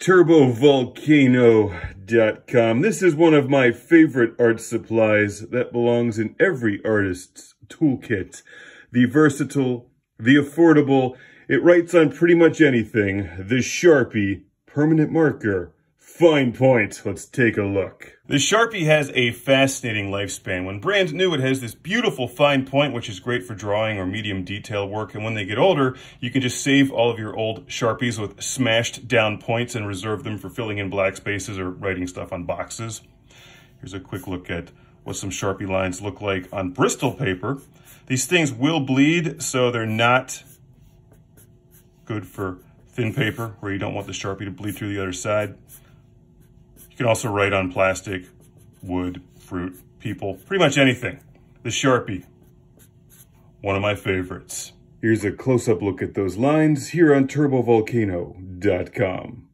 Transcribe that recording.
turbovolcano.com. This is one of my favorite art supplies that belongs in every artist's toolkit. The versatile, the affordable, it writes on pretty much anything. The Sharpie permanent marker Fine point. Let's take a look. The Sharpie has a fascinating lifespan. When brand new, it has this beautiful fine point, which is great for drawing or medium detail work. And when they get older, you can just save all of your old Sharpies with smashed down points and reserve them for filling in black spaces or writing stuff on boxes. Here's a quick look at what some Sharpie lines look like on Bristol paper. These things will bleed, so they're not good for thin paper where you don't want the Sharpie to bleed through the other side can also write on plastic, wood, fruit, people, pretty much anything. The Sharpie, one of my favorites. Here's a close-up look at those lines here on turbovolcano.com.